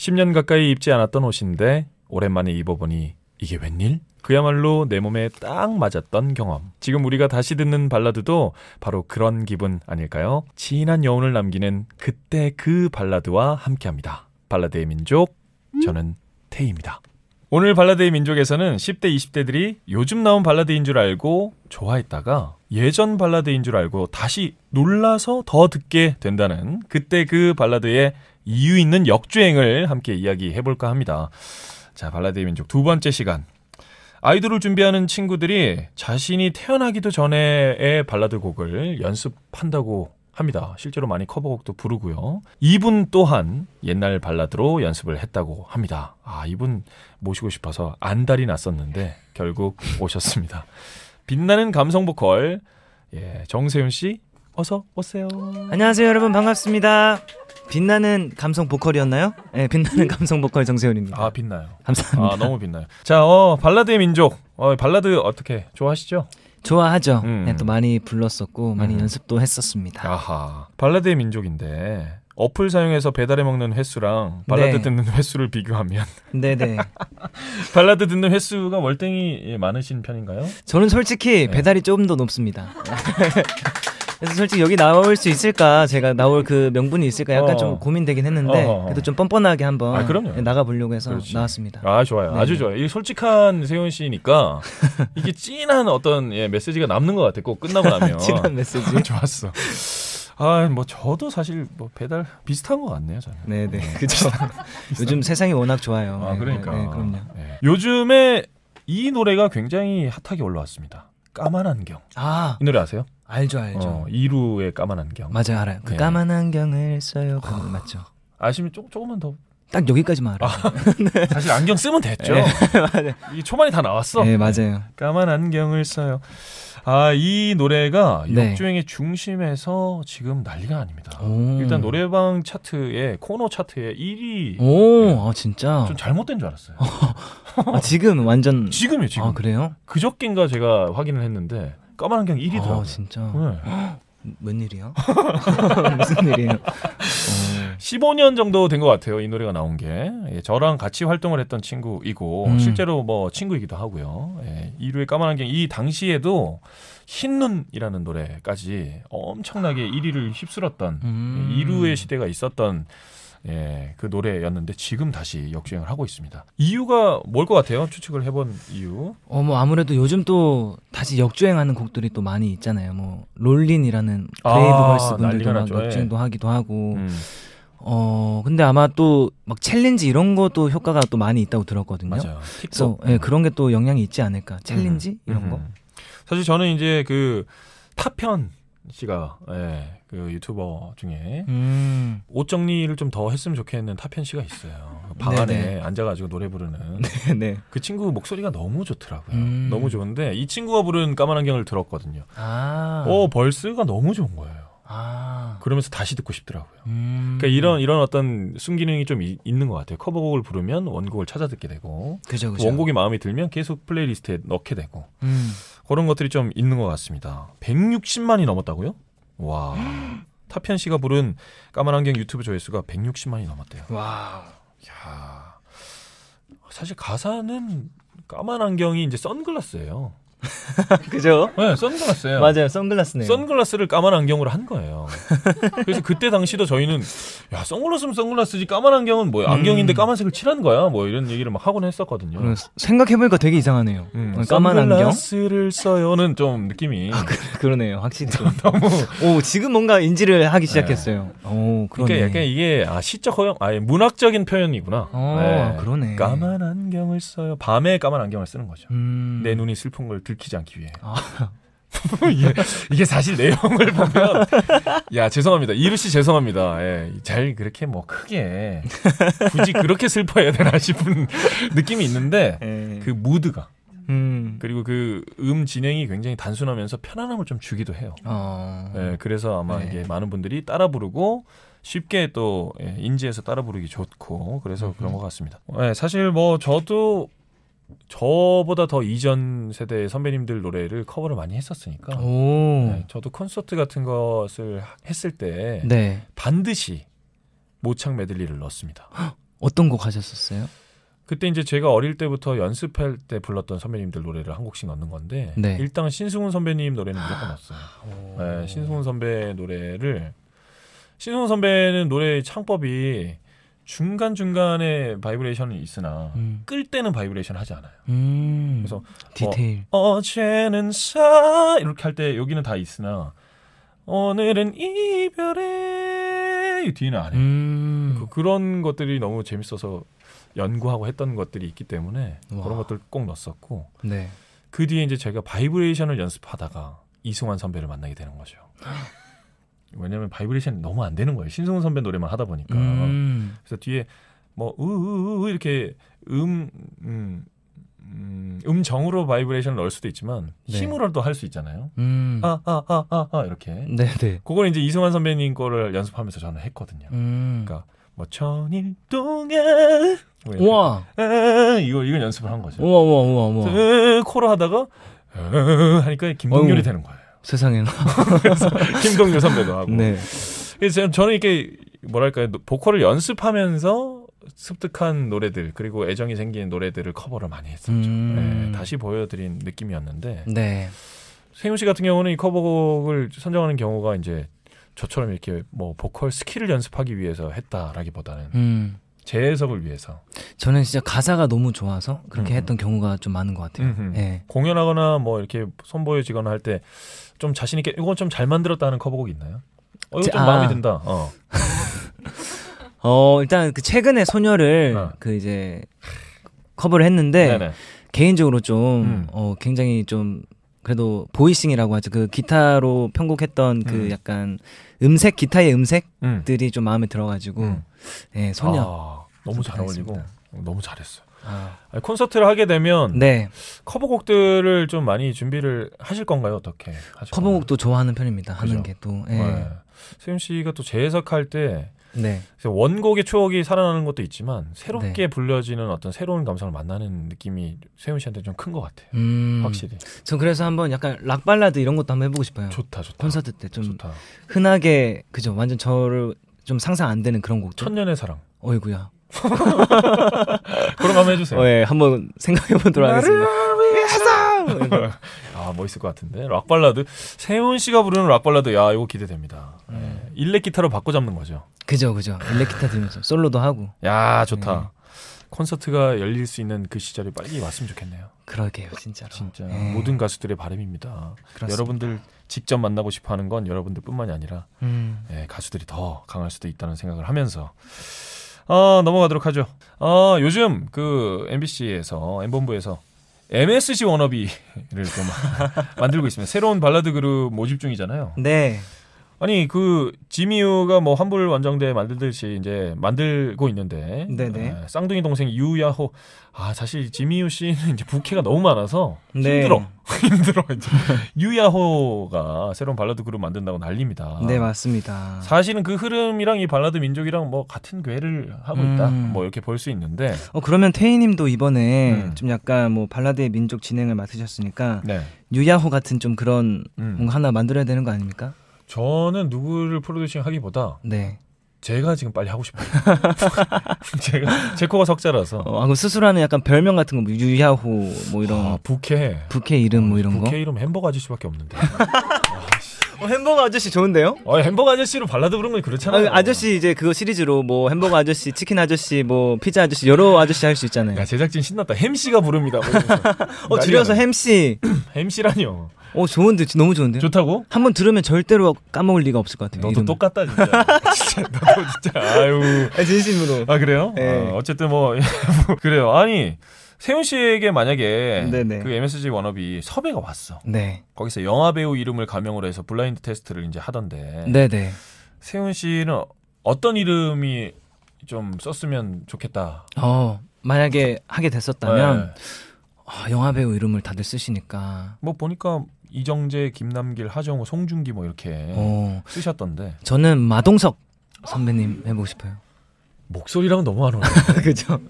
10년 가까이 입지 않았던 옷인데 오랜만에 입어보니 이게 웬일? 그야말로 내 몸에 딱 맞았던 경험. 지금 우리가 다시 듣는 발라드도 바로 그런 기분 아닐까요? 진한 여운을 남기는 그때 그 발라드와 함께 합니다. 발라드의 민족, 저는 테이입니다. 오늘 발라드의 민족에서는 10대, 20대들이 요즘 나온 발라드인 줄 알고 좋아했다가 예전 발라드인 줄 알고 다시 놀라서 더 듣게 된다는 그때 그 발라드의 이유 있는 역주행을 함께 이야기해 볼까 합니다. 자, 발라드의 민족 두 번째 시간. 아이돌을 준비하는 친구들이 자신이 태어나기도 전에의 발라드 곡을 연습한다고 합니다. 실제로 많이 커버곡도 부르고요. 이분 또한 옛날 발라드로 연습을 했다고 합니다. 아, 이분 모시고 싶어서 안달이 났었는데 결국 오셨습니다. 빛나는 감성 보컬 예, 정세윤 씨 어서 오세요. 안녕하세요, 여러분 반갑습니다. 빛나는 감성 보컬이었나요? 네, 빛나는 음. 감성 보컬 정세훈입니다. 아, 빛나요. 감사합니다. 아, 너무 빛나요. 자, 어, 발라드의 민족. 어, 발라드 어떻게 좋아하시죠? 좋아하죠. 음. 네, 또 많이 불렀었고 많이 음. 연습도 했었습니다. 아하. 발라드의 민족인데 어플 사용해서 배달해 먹는 횟수랑 발라드 네. 듣는 횟수를 비교하면 네네 발라드 듣는 횟수가 월등히 예, 많으신 편인가요? 저는 솔직히 네. 배달이 조금 더 높습니다. 그래서 솔직히 여기 나올 수 있을까 제가 나올 그 명분이 있을까 약간 어. 좀 고민되긴 했는데 어허허. 어, 어. 그래도 좀 뻔뻔하게 한번 아, 그럼요. 나가보려고 해서 그렇지. 나왔습니다. 아 좋아요, 네. 아주 좋아요. 이 솔직한 세훈 씨니까 이게 찐한 어떤 예, 메시지가 남는 것 같아. 꼭 끝나고 나면 찐한 메시지 좋았어. 아뭐 저도 사실 뭐 배달 비슷한 것 같네요 저는. 네네 네. 네. 그죠. 요즘 세상이 워낙 좋아요. 아 그러니까. 네, 네, 그럼요. 네. 요즘에 이 노래가 굉장히 핫하게 올라왔습니다. 까만 안경. 아. 이 노래 아세요? 알죠, 알죠. 어, 이루의 까만 안경. 맞아요, 알아요. 그 네. 까만 안경을 써요. 그노 맞죠. 아, 아시면 조, 금만 더. 딱 여기까지만 알아. 아, 사실 안경 쓰면 됐죠. 네, 이 초반이 다 나왔어. 네, 맞아요. 까만 안경을 써요. 아, 이 노래가 네. 역주행의 중심에서 지금 난리가 아닙니다. 오. 일단 노래방 차트에 코너 차트에 1위. 오, 예. 아 진짜. 좀 잘못된 줄 알았어요. 아, 지금 완전 지금이요, 지금. 아, 그래요? 그저께인가 제가 확인을 했는데 까만 안경 1위더라고요. 아, 진짜. 네. 웬일이야? 무슨 일이에요? 어... 15년 정도 된 것 같아요. 이 노래가 나온 게 예, 저랑 같이 활동을 했던 친구이고 음. 실제로 뭐 친구이기도 하고요. 예, 이루의 까만한 게 이 당시에도 흰눈이라는 노래까지 엄청나게 1위를 휩쓸었던 예, 음. 이루의 시대가 있었던 예, 그 노래였는데 지금 다시 역주행을 하고 있습니다. 이유가 뭘 것 같아요? 추측을 해본 이유? 어, 뭐 아무래도 요즘 또 다시 역주행하는 곡들이 또 많이 있잖아요. 뭐 롤린이라는 아, 브레이브걸스 아, 분들도 예. 역주행도 하기도 하고. 음. 어 근데 아마 또 막 챌린지 이런 것도 효과가 또 많이 있다고 들었거든요. 맞아요. 그래서 예, 음. 그런 게 또 영향이 있지 않을까. 음. 챌린지 음. 이런 거. 사실 저는 이제 그 타편 씨가 예, 그 유튜버 중에 음. 옷 정리를 좀 더 했으면 좋겠는 타편 씨가 있어요. 그 방 안에 앉아가지고 노래 부르는 네네. 네. 그 친구 목소리가 너무 좋더라고요. 음. 너무 좋은데 이 친구가 부른 까만 안경을 들었거든요. 아. 어 벌스가 너무 좋은 거예요. 아. 그러면서 다시 듣고 싶더라고요. 음. 그러니까 이런 이런 어떤 순기능이 좀 이, 있는 것 같아요. 커버곡을 부르면 원곡을 찾아 듣게 되고, 그죠, 그죠. 원곡이 마음에 들면 계속 플레이리스트에 넣게 되고 음. 그런 것들이 좀 있는 것 같습니다. 160만이 넘었다고요? 와. 타피안 씨가 부른 까만 안경 유튜브 조회수가 160만이 넘었대요. 와. 야. 사실 가사는 까만 안경이 이제 선글라스예요. 그죠? 네, 선글라스예요. 맞아요, 선글라스네요. 선글라스를 까만 안경으로 한 거예요. 그래서 그때 당시도 저희는 야 선글라스면 선글라스지 까만 안경은 뭐야 음. 안경인데 까만색을 칠한 거야 뭐 이런 얘기를 막 하곤 했었거든요. 음, 생각해보니까 되게 이상하네요. 음, 음, 까만 안경. 선글라스를 써요는 좀 느낌이 아, 그, 러네요 확실히 너무 오 지금 뭔가 인지를 하기 네. 시작했어요. 네. 오 그러네. 그러니까 약간 이게 아, 시적 허용, 아예 문학적인 표현이구나. 오, 어, 네. 그러네. 까만 안경을 써요. 밤에 까만 안경을 쓰는 거죠. 음... 내 눈이 슬픈 걸 들키지 않기 위해. 아. 이게, 이게 사실 내용을 보면 야 죄송합니다 이루 씨 죄송합니다 예, 잘 그렇게 뭐 크게 굳이 그렇게 슬퍼해야 되나 싶은 느낌이 있는데 에이. 예. 그 무드가 음. 그리고 그 음 진행이 굉장히 단순하면서 편안함을 좀 주기도 해요. 어. 예, 그래서 아마 에이. 네. 이게 많은 분들이 따라 부르고 쉽게 또 예, 인지해서 따라 부르기 좋고 그래서 음 그런 것 같습니다. 예, 사실 뭐 저도 저보다 더 이전 세대 의 선배님들 노래를 커버를 많이 했었으니까 네, 저도 콘서트 같은 것을 했을 때 네. 반드시 모창 메들리를 넣습니다 어떤 곡 하셨었어요? 그때 이제 제가 어릴 때부터 연습할 때 불렀던 선배님들 노래를 한 곡씩 넣는 건데 네. 일단 신승훈 선배님 노래는 무조건 넣었어요. 네, 신승훈 선배 노래를 신승훈 선배는 노래 창법이 중간 중간에 바이브레이션은 있으나 음. 끌 때는 바이브레이션 하지 않아요. 음. 그래서 디테일. 어, 제는사 이렇게 할 때 여기는 다 있으나 오늘은 이별의 뒤는 안 해요. 음. 그, 런 것들이 너무 재밌어서 연구하고 했던 것들이 있기 때문에 와. 그런 것들 꼭 넣었었고 네. 그 뒤에 이제 제가 바이브레이션을 연습하다가 이승환 선배를 만나게 되는 거죠. 왜냐면 바이브레이션이 너무 안 되는 거예요. 신승훈 선배 노래만 하다 보니까. 음. 그래서 뒤에 뭐 으으으 이렇게 음, 음, 음 음, 정으로 바이브레이션을 넣을 수도 있지만 힘으로도 네. 할수 있잖아요. 음. 아, 아, 아, 아, 아, 이렇게. 네, 네. 그걸 이제 이승환 선배님 거를 연습하면서 저는 했거든요. 음. 그러니까 뭐 천일 동안 뭐 와 이거 이걸 연습을 한 거죠. 우와 우와 우와 우와. 그 코로 하다가 어, 하니까 김동률이 어이. 되는 거예요. 세상에나 김동률 선배도 하고. 네. 그래서 저는 이게 렇 뭐랄까요 보컬을 연습하면서 습득한 노래들 그리고 애정이 생긴 노래들을 커버를 많이 했었죠. 음... 네, 다시 보여드린 느낌이었는데. 네. 세윤 씨 같은 경우는 이 커버곡을 선정하는 경우가 이제 저처럼 이렇게 뭐 보컬 스킬을 연습하기 위해서 했다라기보다는 음. 재해석을 위해서. 저는 진짜 가사가 너무 좋아서 그렇게 음. 음. 했던 경우가 좀 많은 것 같아요. 음, 음. 예. 공연하거나 뭐 이렇게 선보여지거나 할 때 좀 자신 있게 이건 좀 잘 만들었다 는 커버곡 있나요? 어, 이거 좀 아. 마음에 든다. 어. 어 일단 그 최근에 소녀를 어. 그 이제 커버를 했는데 네네. 개인적으로 좀 음. 어, 굉장히 좀 그래도 보이싱이라고 하죠. 그 기타로 편곡했던 그 음. 약간 음색 기타의 음색들이 음. 좀 마음에 들어가지고 예, 소녀 아, 너무 잘 어울리고 너무 잘했어요. 아. 아. 콘서트를 하게 되면 네. 커버곡들을 좀 많이 준비를 하실 건가요? 어떻게? 커버곡도 좋아하는 편입니다. 하는 게 또. 네. 예. 네. 세윤 씨가 또 재해석할 때 네. 원곡의 추억이 살아나는 것도 있지만 새롭게 네. 불려지는 어떤 새로운 감성을 만나는 느낌이 세훈 씨한테 좀 큰 것 같아요. 음, 확실히. 전 그래서 한번 약간 락 발라드 이런 것도 한번 해보고 싶어요. 좋다, 좋다. 콘서트 때 좀 흔하게 그죠. 완전 저를 좀 상상 안 되는 그런 곡. 천년의 사랑. 어이구야. 그런 거 한번 해주세요. 네, 한번 생각해보도록 하겠습니다. 아 멋있을 것 같은데 락 발라드 세훈 씨가 부르는 락 발라드 야 이거 기대됩니다. 네. 일렉 기타로 바꿔 잡는 거죠. 그죠 그죠 일렉 기타 들면서 솔로도 하고. 야 좋다. 네. 콘서트가 열릴 수 있는 그 시절이 빨리 왔으면 좋겠네요. 그러게요, 진짜로. 진짜 네. 모든 가수들의 바람입니다. 그렇습니다. 여러분들 직접 만나고 싶어하는 건 여러분들뿐만이 아니라 음. 가수들이 더 강할 수도 있다는 생각을 하면서 어, 넘어가도록 하죠. 어, 요즘 그 MBC에서 엠본부에서 MSG 워너비를 좀 만들고 있습니다. 새로운 발라드 그룹 모집 중이잖아요. 네. 아니 그 지미유가 뭐 환불 완정대 만들듯이 이제 만들고 있는데 네네. 에, 네. 아, 쌍둥이 동생 유야호 아 사실 지미유 씨는 이제 부캐가 너무 많아서 네. 힘들어 힘들어. 이제. 유야호가 새로운 발라드 그룹 만든다고 난립니다. 네 맞습니다. 사실은 그 흐름이랑 이 발라드 민족이랑 뭐 같은 궤를 하고 있다. 음. 뭐 이렇게 볼 수 있는데. 어 그러면 태희님도 이번에 음. 좀 약간 뭐 발라드의 민족 진행을 맡으셨으니까 네. 유야호 같은 좀 그런 음. 뭔가 하나 만들어야 되는 거 아닙니까? 저는 누구를 프로듀싱하기보다 네. 제가 지금 빨리 하고 싶어요. 제가 제 코가 석자라서. 어, 아, 그 수술하는 약간 별명 같은 거 뭐 유야호 뭐 이런. 아, 부캐. 부캐 이름 뭐 이런 부캐 거. 부캐 이름 햄버거 아저씨밖에 없는데. 아, 어, 햄버거 아저씨 좋은데요? 어, 햄버거 아저씨로 발라드 부르는 건 그렇잖아요. 아, 저씨 이제 그거 시리즈로 뭐 햄버거 아저씨, 치킨 아저씨, 뭐 피자 아저씨 여러 아저씨 할 수 있잖아요. 야, 제작진 신났다. 햄씨가 부릅니다. 뭐 어, 줄여서 햄씨. 햄씨라니요. 어 좋은데 너무 좋은데 좋다고? 한번 들으면 절대로 까먹을 리가 없을 것 같아요. 너도 이름을. 똑같다 진짜. 진짜 너도 진짜 아유. 아, 진심으로. 아 그래요? 네. 어, 어쨌든 뭐, 뭐 그래요. 아니 세훈 씨에게 만약에 네네. 그 MSG 워너비 섭외가 왔어. 네. 거기서 영화 배우 이름을 가명으로 해서 블라인드 테스트를 이제 하던데. 네네. 세훈 씨는 어떤 이름이 좀 썼으면 좋겠다. 어 만약에 하게 됐었다면 네. 아, 영화 배우 이름을 다들 쓰시니까. 뭐 보니까 이정재, 김남길, 하정우, 송중기 뭐 이렇게 오. 어. 쓰셨던데 저는 마동석 선배님 해보고 싶어요. 목소리랑 너무 안 어울려. 그죠.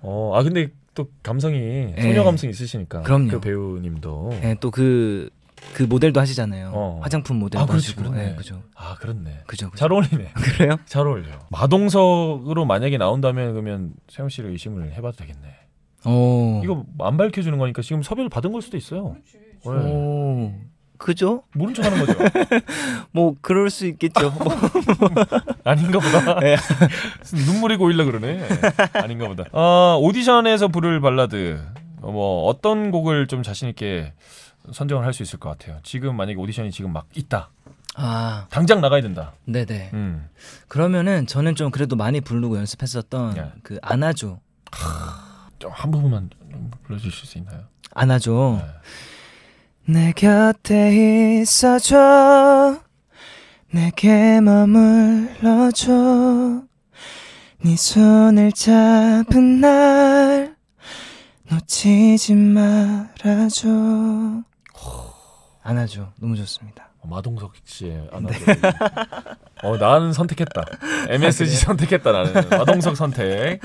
어, 아 근데 또 감성이 예. 소녀 감성 있으시니까. 그럼요. 그 배우님도. 네, 예, 또그그 그 모델도 하시잖아요. 어. 화장품 모델도 아, 그렇지, 하시고. 네, 그죠. 아, 그렇네. 그죠. 잘 어울리네. 그래요? 잘 어울려. 마동석으로 만약에 나온다면 그러면 세영 씨를 의심을 해봐도 되겠네. 어. 이거 안 밝혀주는 거니까 지금 섭외를 받은 걸 수도 있어요. 그렇지. 네. 오. 그죠? 모른 척 하는 거죠. 뭐 그럴 수 있겠죠. 아닌가 보다. 네. 눈물이 고일라 그러네. 아닌가 보다. 아, 오디션에서 부를 발라드. 어, 뭐 어떤 곡을 좀 자신 있게 선정을 할 수 있을 것 같아요. 지금 만약에 오디션이 지금 막 있다. 아. 당장 나가야 된다. 네네. 음. 그러면은 저는 좀 그래도 많이 부르고 연습했었던 예. 그 안아줘. 하... 한 부분만 불러주실 수 있나요? 안아줘. 예. 네. 내 곁에 있어줘 내게 머물러줘 네 손을 잡은 날 놓치지 말아줘 안아줘 너무 좋습니다 어, 마동석 씨의 안아줘 네. 어 나는 선택했다 아, MSG 선택했다 나는 마동석 선택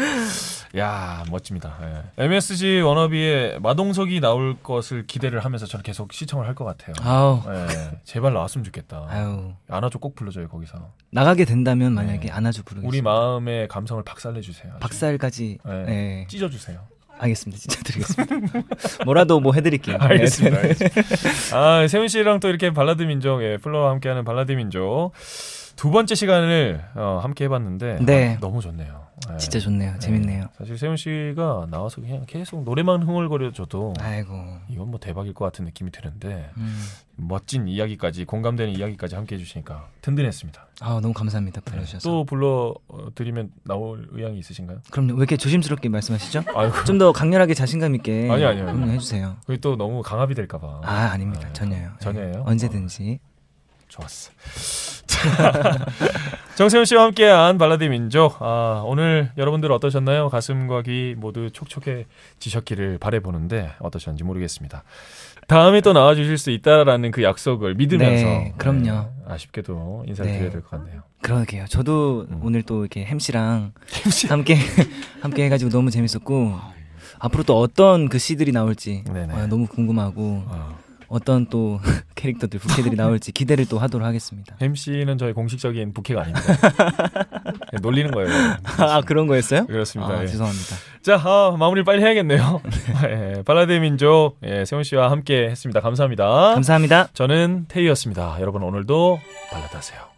야 멋집니다. 예. MSG 워너비의 마동석이 나올 것을 기대를 하면서 저는 계속 시청을 할 것 같아요. 아우. 예. 제발 나왔으면 좋겠다. 아유. 안아줘 꼭 불러줘요 거기서. 나가게 된다면 만약에 예. 안아줘 부르겠 우리 마음의 감성을 박살내 주세요. 박살까지 예. 예. 찢어 주세요. 알겠습니다. 진짜 드리겠습니다. 뭐라도 뭐 해드릴게요. 알겠습니다. 알겠습니다. 아 세훈 씨랑 또 이렇게 발라드 민족, 예, 플로와 함께하는 발라드 민족 두 번째 시간을 어, 함께 해봤는데 네. 아, 너무 좋네요. 네. 진짜 좋네요. 네. 재밌네요. 사실 세훈 씨가 나와서 그냥 계속 노래만 흥얼거려줘도 아이고 이건 뭐 대박일 것 같은 느낌이 드는데 음. 멋진 이야기까지 공감되는 이야기까지 함께 해주시니까 든든했습니다. 아 너무 감사합니다 네. 불러주셔서. 또 불러드리면 나올 의향이 있으신가요? 그럼요. 왜 이렇게 조심스럽게 말씀하시죠? 좀 더 강렬하게 자신감 있게 아니 아니요 해주세요. 그게 또 너무 강압이 될까봐. 아 아닙니다 전혀요. 전혀요. 네. 언제든지. 어, 좋았어. 정세훈 씨와 함께한 발라드 민족. 아, 오늘 여러분들 어떠셨나요? 가슴과 귀 모두 촉촉해지셨기를 바래보는데 어떠셨는지 모르겠습니다. 다음에 또 나와주실 수 있다라는 그 약속을 믿으면서 네, 그럼요. 네, 아쉽게도 인사를 네. 드려야 될 것 같네요. 그러게요. 저도 음. 오늘 또 이렇게 햄씨랑 함께 함께 해가지고 너무 재밌었고 앞으로 또 어떤 그 시들이 나올지 아, 너무 궁금하고. 어. 어떤 또 캐릭터들 부캐들이 나올지 기대를 또 하도록 하겠습니다. MC는 저희 공식적인 부캐가 아닙니다. 예, 놀리는 거예요. 아 그런 거였어요? 그렇습니다. 아, 예. 죄송합니다. 자 아, 마무리 빨리 해야겠네요. 예, 발라드 민족 예, 세훈 씨와 함께 했습니다. 감사합니다. 감사합니다. 저는 태희였습니다. 여러분 오늘도 발라드 하세요.